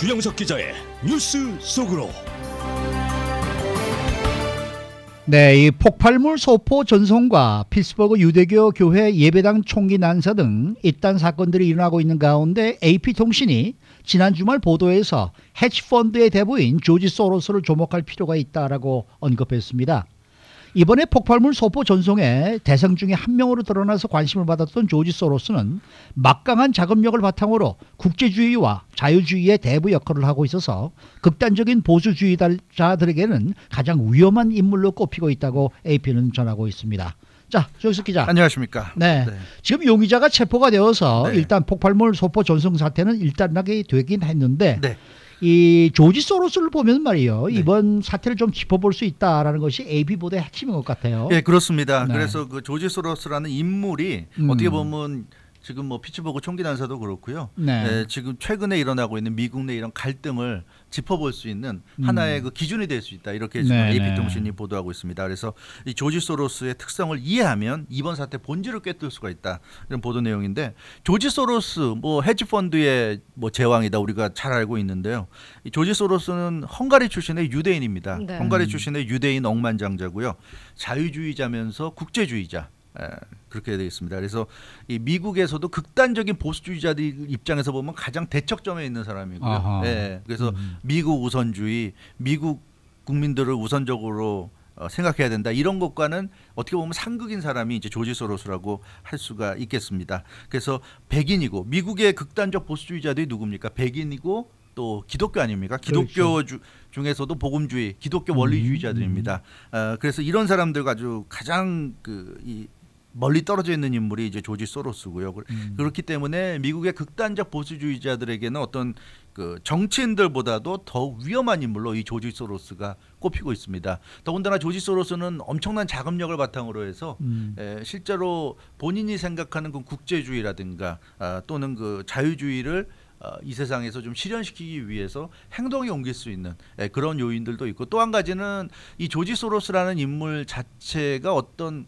주영석 기자의 뉴스 속으로. 네, 이 폭발물 소포 전송과 피츠버그 유대교 교회 예배당 총기 난사 등 잇단 사건들이 일어나고 있는 가운데 AP통신이 지난 주말 보도에서 해치펀드의 대부인 조지 소로스를 조목할 필요가 있다라고 언급했습니다. 이번에 폭발물 소포 전송에 대상 중에 한 명으로 드러나서 관심을 받았던 조지 소로스는 막강한 자금력을 바탕으로 국제주의와 자유주의의 대부 역할을 하고 있어서 극단적인 보수주의자들에게는 가장 위험한 인물로 꼽히고 있다고 AP는 전하고 있습니다. 자, 조영석 기자. 안녕하십니까. 네. 네. 지금 용의자가 체포가 되어서 네. 일단 폭발물 소포 전송 사태는 일단락이 되긴 했는데 네. 이 조지 소로스를 보면 말이요 네. 이번 사태를 좀 짚어볼 수 있다라는 것이 AB 보도의 핵심인 것 같아요. 예, 네, 그렇습니다. 네. 그래서 그 조지 소로스라는 인물이 음. 어떻게 보면 지금 뭐 피츠버그 총기 난사도 그렇고요. 네. 예, 지금 최근에 일어나고 있는 미국 내 이런 갈등을 짚어볼 수 있는 음. 하나의 음. 그 기준이 될 수 있다. 이렇게 지금 네, AP 네. 통신이 보도하고 있습니다. 그래서 이 조지 소로스의 특성을 이해하면 이번 사태 본질을 꿰뚫 수가 있다. 이런 보도 내용인데 조지 소로스 뭐 헤지 펀드의 뭐 제왕이다 우리가 잘 알고 있는데요. 이 조지 소로스는 헝가리 출신의 유대인입니다. 네. 헝가리 출신의 유대인 억만장자고요. 자유주의자면서 국제주의자. 예, 그렇게 되겠습니다 그래서 이 미국에서도 극단적인 보수주의자들 입장에서 보면 가장 대척점에 있는 사람이고요. 예, 그래서 음. 미국 우선주의, 미국 국민들을 우선적으로 어, 생각해야 된다 이런 것과는 어떻게 보면 상극인 사람이 이제 조지 소로스라고 할 수가 있겠습니다. 그래서 백인이고 미국의 극단적 보수주의자들이 누굽니까? 백인이고 또 기독교 아닙니까? 기독교 그렇죠. 주, 중에서도 복음주의, 기독교 원리주의자들입니다. 음, 음. 음. 어, 그래서 이런 사람들 가지고 가장 그이 멀리 떨어져 있는 인물이 이제 조지 소로스고요. 음. 그렇기 때문에 미국의 극단적 보수주의자들에게는 어떤 그 정치인들보다도 더 위험한 인물로 이 조지 소로스가 꼽히고 있습니다. 더군다나 조지 소로스는 엄청난 자금력을 바탕으로 해서 음. 에, 실제로 본인이 생각하는 그 국제주의라든가 아, 또는 그 자유주의를 어, 이 세상에서 좀 실현시키기 위해서 행동에 옮길 수 있는 예, 그런 요인들도 있고 또 한 가지는 이 조지 소로스라는 인물 자체가 어떤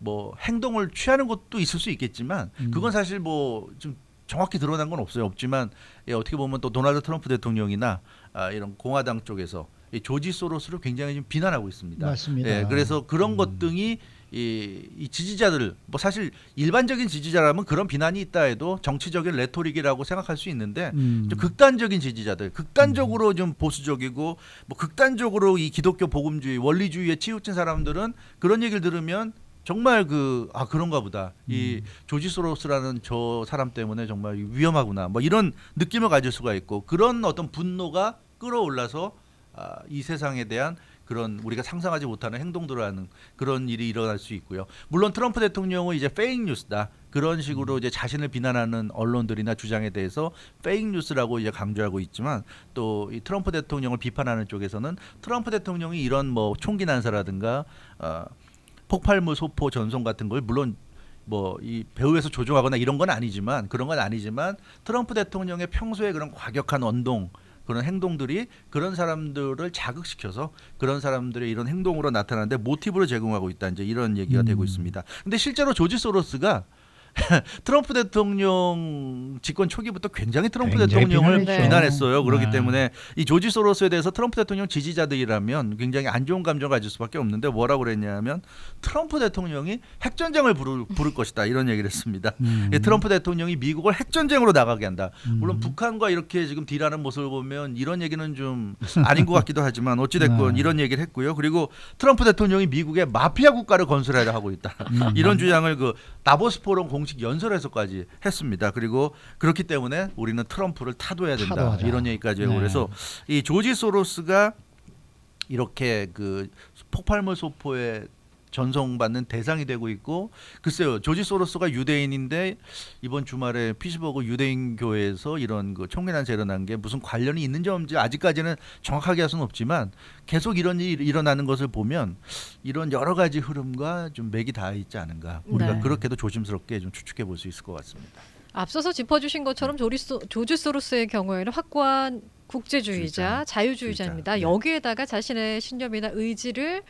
뭐 행동을 취하는 것도 있을 수 있겠지만 음. 그건 사실 뭐 좀 정확히 드러난 건 없어요. 없지만 예, 어떻게 보면 또 도널드 트럼프 대통령이나 아, 이런 공화당 쪽에서 이 조지 소로스를 굉장히 좀 비난하고 있습니다. 맞습니다. 예, 그래서 그런 음. 것 등이 이, 이 지지자들 뭐 사실 일반적인 지지자라면 그런 비난이 있다 해도 정치적인 레토릭이라고 생각할 수 있는데 음. 좀 극단적인 지지자들 극단적으로 음. 좀 보수적이고 뭐 극단적으로 이 기독교 복음주의 원리주의에 치우친 사람들은 그런 얘기를 들으면 정말 그 아 그런가 보다 음. 이 조지 소로스라는 저 사람 때문에 정말 위험하구나 뭐 이런 느낌을 가질 수가 있고 그런 어떤 분노가 끌어올라서 아, 이 세상에 대한 그런 우리가 상상하지 못하는 행동들을 하는 그런 일이 일어날 수 있고요. 물론 트럼프 대통령은 이제 페이크 뉴스다. 그런 식으로 음. 이제 자신을 비난하는 언론들이나 주장에 대해서 페이크 뉴스라고 이제 강조하고 있지만 또 이 트럼프 대통령을 비판하는 쪽에서는 트럼프 대통령이 이런 뭐 총기 난사라든가 어 폭발물 소포 전송 같은 걸 물론 뭐 이 배후에서 조종하거나 이런 건 아니지만 그런 건 아니지만 트럼프 대통령의 평소에 그런 과격한 언동 그런 행동들이 그런 사람들을 자극시켜서 그런 사람들의 이런 행동으로 나타나는데 모티브로 제공하고 있다 이제 이런 얘기가 음. 되고 있습니다. 근데 실제로 조지 소로스가 트럼프 대통령 집권 초기부터 굉장히 트럼프 굉장히 대통령을 비난했죠. 비난했어요. 그렇기 아. 때문에 이 조지 소로스에 대해서 트럼프 대통령 지지자들이라면 굉장히 안 좋은 감정을 가질 수밖에 없는데 뭐라고 그랬냐면 트럼프 대통령이 핵전쟁을 부를, 부를 것이다 이런 얘기를 했습니다. 음. 트럼프 대통령이 미국을 핵전쟁으로 나가게 한다. 물론 음. 북한과 이렇게 지금 딜하는 모습을 보면 이런 얘기는 좀 아닌 것 같기도 하지만 어찌됐건 네. 이런 얘기를 했고요. 그리고 트럼프 대통령이 미국의 마피아 국가를 건설하려 하고 있다. 음. 이런 주장을 그나보스포럼공 공식 연설에서까지 했습니다. 그리고 그렇기 때문에 우리는 트럼프를 타도해야 된다 타도하자. 이런 얘기까지 하고 네. 그래서 이 조지 소로스가 이렇게 그 폭발물 소포에 전송받는 대상이 되고 있고 글쎄요 조지 소로스가 유대인인데 이번 주말에 피시버그 유대인 교회에서 이런 그 총기 난사 일어난 게 무슨 관련이 있는지 없는지 아직까지는 정확하게 할 수는 없지만 계속 이런 일이 일어나는 것을 보면 이런 여러 가지 흐름과 좀 맥이 닿아 있지 않은가 우리가 네. 그렇게도 조심스럽게 좀 추측해 볼 수 있을 것 같습니다. 앞서서 짚어주신 것처럼 조리소, 조지 소로스의 경우에는 확고한 국제주의자, 주의자, 자유주의자입니다. 주의자, 네. 여기에다가 자신의 신념이나 의지를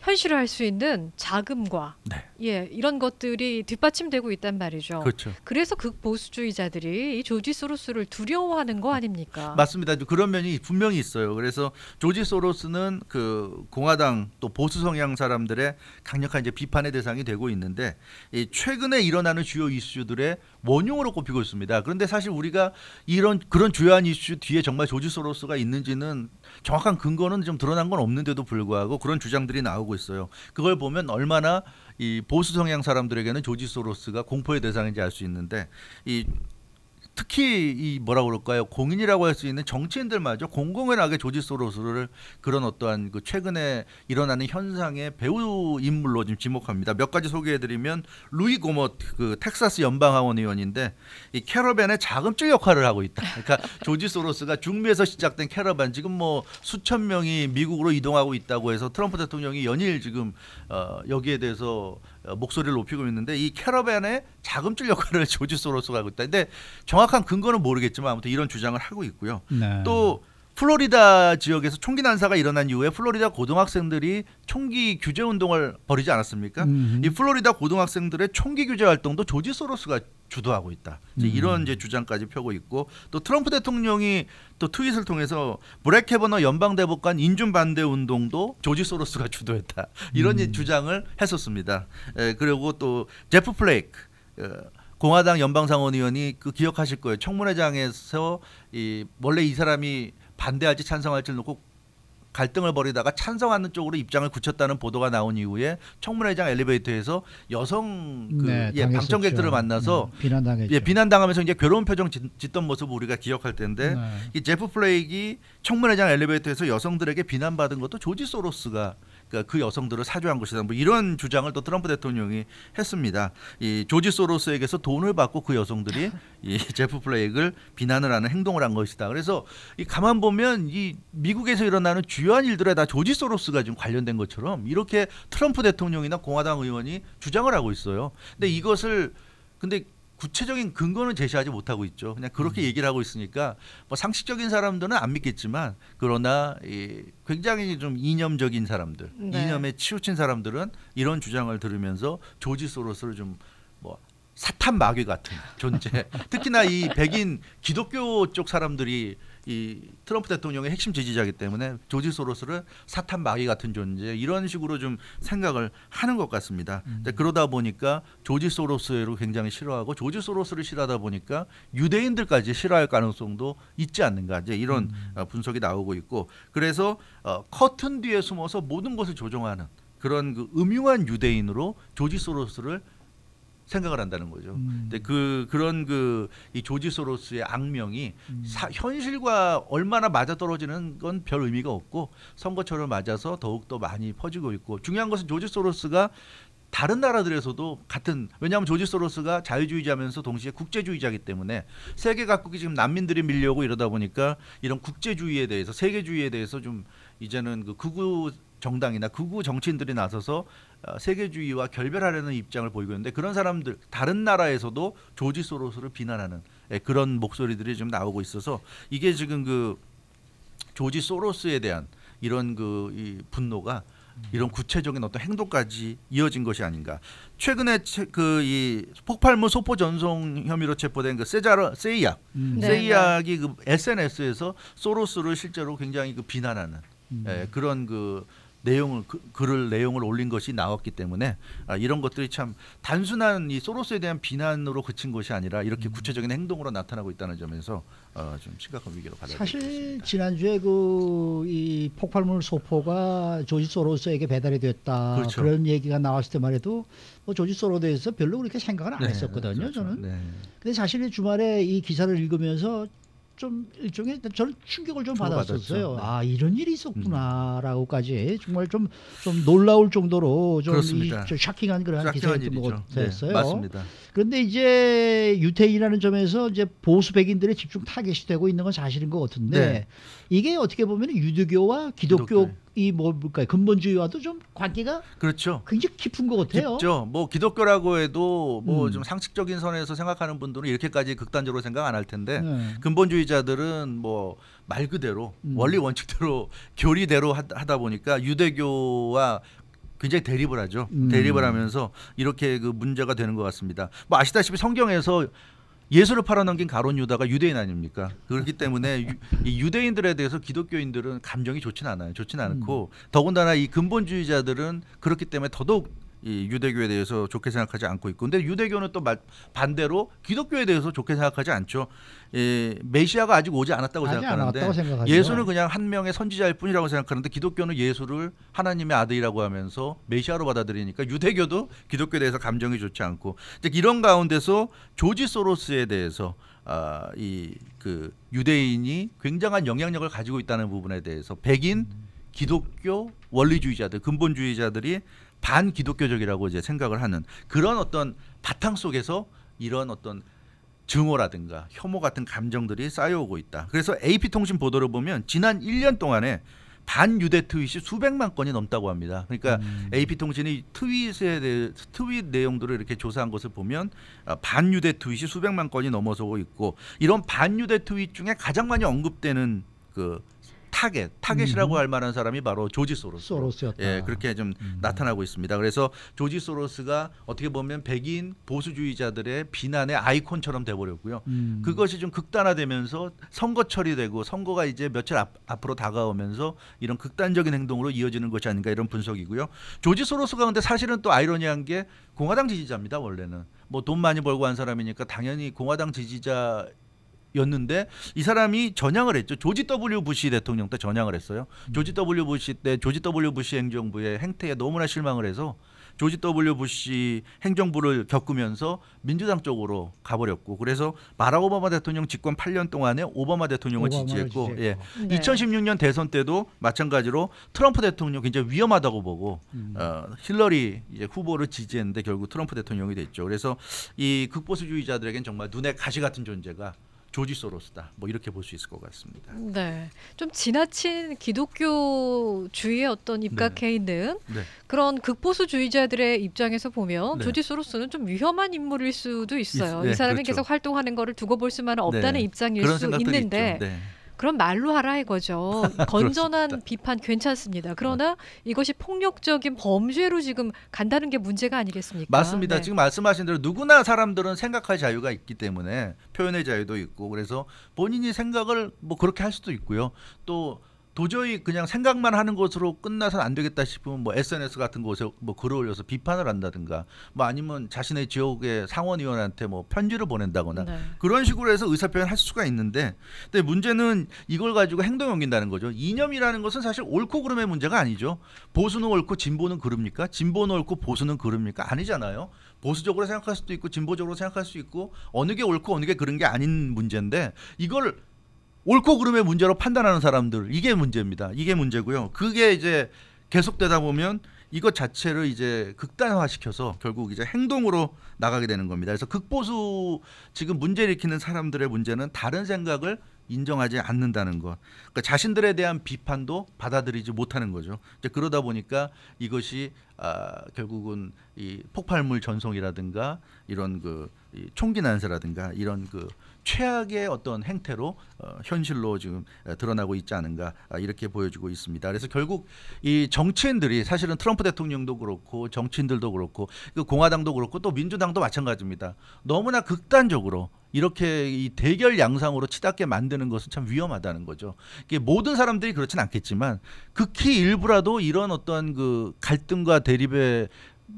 현실화할 수 있는 자금과 네. 예 이런 것들이 뒷받침되고 있단 말이죠. 그렇죠. 그래서 극보수주의자들이 이 조지 소로스를 두려워하는 거 아닙니까? 맞습니다. 그런 면이 분명히 있어요. 그래서 조지 소로스는 그 공화당 또 보수 성향 사람들의 강력한 이제 비판의 대상이 되고 있는데 최근에 일어나는 주요 이슈들의 원흉으로 꼽히고 있습니다. 그런데 사실 우리가 이런 그런 주요한 이슈 뒤에 정말 조지 소로스가 있는지는 정확한 근거는 좀 드러난 건 없는데도 불구하고 그런 주장들이 나오고 나오고 있어요. 그걸 보면 얼마나 이 보수 성향 사람들에게는 조지 소로스가 공포의 대상인지 알 수 있는데 이 특히 이 뭐라 그럴까요 공인이라고 할 수 있는 정치인들마저 공공연하게 조지 소로스를 그런 어떠한 그 최근에 일어나는 현상의 배우 인물로 지금 지목합니다. 몇 가지 소개해드리면 루이 고머 그 텍사스 연방 하원 의원인데 이 캐러밴의 자금줄 역할을 하고 있다. 그러니까 조지 소로스가 중미에서 시작된 캐러밴 지금 뭐 수천 명이 미국으로 이동하고 있다고 해서 트럼프 대통령이 연일 지금 어, 여기에 대해서 어, 목소리를 높이고 있는데 이 캐러밴의 자금줄 역할을 조지 소로스가 하고 있다. 근데 정확한 근거는 모르겠지만 아무튼 이런 주장을 하고 있고요. 네. 또 플로리다 지역에서 총기 난사가 일어난 이후에 플로리다 고등학생들이 총기 규제 운동을 벌이지 않았습니까? 음. 이 플로리다 고등학생들의 총기 규제 활동도 조지 소로스가 주도하고 있다. 이제 음. 이런 이제 주장까지 펴고 있고 또 트럼프 대통령이 또 트윗을 통해서 브렉헤버너 연방 대법관 인준 반대 운동도 조지 소로스가 주도했다. 이런 음. 주장을 했었습니다. 에, 예, 그리고 또 제프 플레이크 에, 어, 공화당 연방 상원의원이 그 기억하실 거예요. 청문회장에서 이 원래 이 사람이 반대할지 찬성할지 놓고 갈등을 벌이다가 찬성하는 쪽으로 입장을 굳혔다는 보도가 나온 이후에 청문회장 엘리베이터에서 여성 그 네, 예, 방청객들을 만나서 네, 비난당했죠. 예, 비난당하면서 이제 괴로운 표정 짓, 던 모습을 우리가 기억할 텐데 네. 이 제프 플레이기 청문회장 엘리베이터에서 여성들에게 비난받은 것도 조지 소로스가 그러니까 그 여성들을 사주한 것이다. 뭐 이런 주장을 또 트럼프 대통령이 했습니다. 이 조지 소로스에게서 돈을 받고 그 여성들이 이 제프 플레이크를 비난을 하는 행동을 한 것이다. 그래서 이 가만 보면 이 미국에서 일어나는 주요한 일들에 다 조지 소로스가 좀 관련된 것처럼 이렇게 트럼프 대통령이나 공화당 의원이 주장을 하고 있어요. 근데 음. 이것을 근데 구체적인 근거는 제시하지 못하고 있죠. 그냥 그렇게 음. 얘기를 하고 있으니까 뭐 상식적인 사람들은 안 믿겠지만 그러나 이 굉장히 좀 이념적인 사람들, 네. 이념에 치우친 사람들은 이런 주장을 들으면서 조지 소로스를 좀 뭐 사탄 마귀 같은 존재. 특히나 이 백인 기독교 쪽 사람들이 이 트럼프 대통령의 핵심 지지자이기 때문에 조지 소로스를 사탄 마귀 같은 존재 이런 식으로 좀 생각을 하는 것 같습니다. 음. 그러다 보니까 조지 소로스를 굉장히 싫어하고 조지 소로스를 싫어하다 보니까 유대인들까지 싫어할 가능성도 있지 않는가 이제 이런 음. 어, 분석이 나오고 있고 그래서 어, 커튼 뒤에 숨어서 모든 것을 조종하는 그런 그 음흉한 유대인으로 조지 소로스를 생각을 한다는 거죠. 음. 근데 그 그런 그 이 조지 소로스의 악명이 음. 사, 현실과 얼마나 맞아 떨어지는 건 별 의미가 없고 선거처럼 맞아서 더욱 더 많이 퍼지고 있고 중요한 것은 조지 소로스가 다른 나라들에서도 같은 왜냐하면 조지 소로스가 자유주의자면서 동시에 국제주의자이기 때문에 세계 각국이 지금 난민들이 밀려오고 이러다 보니까 이런 국제주의에 대해서 세계주의에 대해서 좀 이제는 그 극우 정당이나 극우 정치인들이 나서서 어, 세계주의와 결별하려는 입장을 보이고 있는데 그런 사람들 다른 나라에서도 조지 소로스를 비난하는 예, 그런 목소리들이 좀 나오고 있어서 이게 지금 그 조지 소로스에 대한 이런 그이 분노가 이런 구체적인 어떤 행동까지 이어진 것이 아닌가. 최근에 그이 폭발물 소포 전송 혐의로 체포된 그 세자르 세이야 음. 네, 세이야이그 네. SNS에서 소로스를 실제로 굉장히 그 비난하는 음. 예, 그런 그 내용을 그, 글을 내용을 올린 것이 나왔기 때문에 아, 이런 것들이 참 단순한 이 소로스에 대한 비난으로 그친 것이 아니라 이렇게 음. 구체적인 행동으로 나타나고 있다는 점에서 어, 좀 심각한 위기로 받아 사실 있습니다. 지난주에 그 이 폭발물 소포가 조지 소로스에게 배달이 됐다 그렇죠. 그런 얘기가 나왔을 때만 해도 뭐 조지 소로스에서 별로 그렇게 생각을 안 네, 했었거든요 그렇죠. 저는 네. 근데 사실 주말에 이 기사를 읽으면서 좀 일종의 저는 충격을 좀 받았었어요. 아 이런 일이 있었구나라고까지 음. 정말 좀좀 좀 놀라울 정도로 좀 이, 샤킹한 그런 기사였던 것 네, 같았어요. 네, 맞습니다. 그런데 이제 유태인이라는 점에서 이제 보수 백인들의 집중 타겟이 되고 있는 건 사실인 것 같은데 네. 이게 어떻게 보면 유대교와 기독교, 기독교. 이 뭘까요 뭐, 그러니까 근본주의와도 좀 관계가 그렇죠 굉장히 깊은 것 같아요. 깊죠. 뭐 기독교라고 해도 뭐좀 음. 상식적인 선에서 생각하는 분들은 이렇게까지 극단적으로 생각 안 할 텐데 네. 근본주의자들은 뭐 말 그대로 음. 원리 원칙대로 교리대로 하다 보니까 유대교와 굉장히 대립을 하죠. 음. 대립을 하면서 이렇게 그 문제가 되는 것 같습니다. 뭐 아시다시피 성경에서 예수를 팔아넘긴 가론 유다가 유대인 아닙니까? 그렇기 때문에 유, 대인들에 대해서 기독교인들은 감정이 좋진 않아요. 좋진 않고 음. 더군다나 이 근본주의자들은 그렇기 때문에 더더욱 이 유대교에 대해서 좋게 생각하지 않고 있고 근데 유대교는 또 반대로 기독교에 대해서 좋게 생각하지 않죠. 예, 메시아가 아직 오지 않았다고 아직 생각하는데 예수는 그냥 한 명의 선지자일 뿐이라고 생각하는데 기독교는 예수를 하나님의 아들이라고 하면서 메시아로 받아들이니까 유대교도 기독교에 대해서 감정이 좋지 않고 즉 이런 가운데서 조지 소로스에 대해서 아, 이그 유대인이 굉장한 영향력을 가지고 있다는 부분에 대해서 백인 기독교 원리주의자들 근본주의자들이 반기독교적이라고 이제 생각을 하는 그런 어떤 바탕 속에서 이런 어떤 증오라든가 혐오 같은 감정들이 쌓여오고 있다. 그래서 AP통신 보도를 보면 지난 1년 동안에 반유대 트윗이 수백만 건이 넘다고 합니다. 그러니까 음. AP통신이 트윗에 대해 트윗 내용들을 이렇게 조사한 것을 보면 아, 반유대 트윗이 수백만 건이 넘어서고 있고 이런 반유대 트윗 중에 가장 많이 언급되는 그 타겟, 타겟이라고 음. 할 만한 사람이 바로 조지 소로스. 소로스였다. 예, 그렇게 좀 음. 나타나고 있습니다. 그래서 조지 소로스가 어떻게 보면 백인 보수주의자들의 비난의 아이콘처럼 돼버렸고요. 음. 그것이 좀 극단화되면서 선거철이 되고 선거가 이제 며칠 앞, 앞으로 다가오면서 이런 극단적인 행동으로 이어지는 것이 아닌가 이런 분석이고요. 조지 소로스가 근데 사실은 또 아이러니한 게 공화당 지지자입니다 원래는 뭐 돈 많이 벌고 한 사람이니까 당연히 공화당 지지자 였는데 이 사람이 전향을 했죠. 조지 W 부시 대통령 때 전향을 했어요. 음. 조지 W 부시 때 조지 W 부시 행정부의 행태에 너무나 실망을 해서 조지 W 부시 행정부를 겪으면서 민주당 쪽으로 가버렸고 그래서 마라 오바마 대통령 직권 8년 동안에 오바마 대통령을 지지했고, 지지했고. 예. 네. 2016년 대선 때도 마찬가지로 트럼프 대통령 굉장히 위험하다고 보고 음. 어, 힐러리 후보를 지지했는데 결국 트럼프 대통령이 됐죠. 그래서 이 극보수주의자들에겐 정말 눈에 가시 같은 존재가 조지 소로스다. 뭐 이렇게 볼 수 있을 것 같습니다. 네, 좀 지나친 기독교주의의 어떤 입각해 네. 있는 네. 그런 극보수주의자들의 입장에서 보면 네. 조지 소로스는 좀 위험한 인물일 수도 있어요. 있, 이 네, 사람이 그렇죠. 계속 활동하는 거를 두고 볼 수만은 없다는 네. 입장일 수 있는데. 있죠. 네. 그럼 말로 하라 이거죠. 건전한 비판 괜찮습니다. 그러나 이것이 폭력적인 범죄로 지금 간다는 게 문제가 아니겠습니까? 맞습니다. 네. 지금 말씀하신 대로 누구나 사람들은 생각할 자유가 있기 때문에 표현의 자유도 있고 그래서 본인이 생각을 뭐 그렇게 할 수도 있고요. 또 도저히 그냥 생각만 하는 것으로 끝나선 안 되겠다 싶으면 뭐 SNS 같은 곳에 뭐 글을 올려서 비판을 한다든가 뭐 아니면 자신의 지역의 상원의원한테 뭐 편지를 보낸다거나 네. 그런 식으로 해서 의사표현할 수가 있는데 근데 문제는 이걸 가지고 행동에 옮긴다는 거죠. 이념이라는 것은 사실 옳고 그름의 문제가 아니죠. 보수는 옳고 진보는 그릅니까? 진보는 옳고 보수는 그릅니까? 아니잖아요. 보수적으로 생각할 수도 있고 진보적으로 생각할 수 있고 어느 게 옳고 어느 게그런게 아닌 문제인데 이걸 옳고 그름의 문제로 판단하는 사람들 이게 문제입니다. 이게 문제고요. 그게 이제 계속되다 보면 이것 자체를 이제 극단화시켜서 결국 이제 행동으로 나가게 되는 겁니다. 그래서 극보수 지금 문제 일으키는 사람들의 문제는 다른 생각을 인정하지 않는다는 것. 그러니까 자신들에 대한 비판도 받아들이지 못하는 거죠. 이제 그러다 보니까 이것이 아, 결국은 이 폭발물 전송이라든가 이런 그 이 총기 난사라든가 이런 그 최악의 어떤 행태로 어, 현실로 지금 드러나고 있지 않은가 아, 이렇게 보여지고 있습니다. 그래서 결국 이 정치인들이 사실은 트럼프 대통령도 그렇고 정치인들도 그렇고 그 공화당도 그렇고 또 민주당도 마찬가지입니다. 너무나 극단적으로 이렇게 이 대결 양상으로 치닫게 만드는 것은 참 위험하다는 거죠. 이게 모든 사람들이 그렇진 않겠지만 극히 일부라도 이런 어떤 그 갈등과 대립의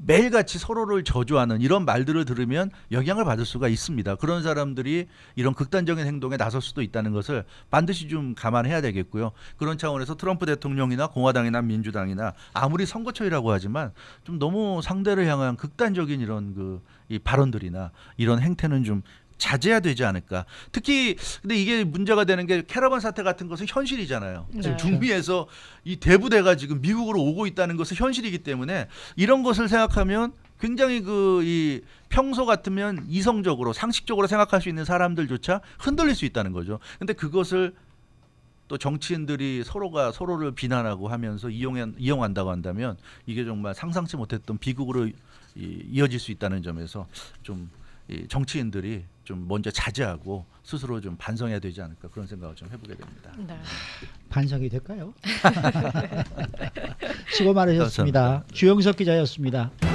매일같이 서로를 저주하는 이런 말들을 들으면 영향을 받을 수가 있습니다. 그런 사람들이 이런 극단적인 행동에 나설 수도 있다는 것을 반드시 좀 감안해야 되겠고요. 그런 차원에서 트럼프 대통령이나 공화당이나 민주당이나 아무리 선거철이라고 하지만 좀 너무 상대를 향한 극단적인 이런 그 발언들이나 이런 행태는 좀 자제해야 되지 않을까. 특히 근데 이게 문제가 되는 게 캐러반 사태 같은 것은 현실이잖아요. 네. 지금 네. 중미에서 이 대부대가 지금 미국으로 오고 있다는 것은 현실이기 때문에 이런 것을 생각하면 굉장히 그 이 평소 같으면 이성적으로 상식적으로 생각할 수 있는 사람들조차 흔들릴 수 있다는 거죠. 근데 그것을 또 정치인들이 서로가 서로를 비난하고 하면서 이용한, 이용한다고 한다면 이게 정말 상상치 못했던 비극으로 이, 이어질 수 있다는 점에서 좀이 정치인들이 좀 먼저 자제하고 스스로 좀 반성해야 되지 않을까 그런 생각을 좀 해보게 됩니다. 네. 반성이 될까요? 수고 많으셨습니다. 감사합니다. 주영석 기자였습니다.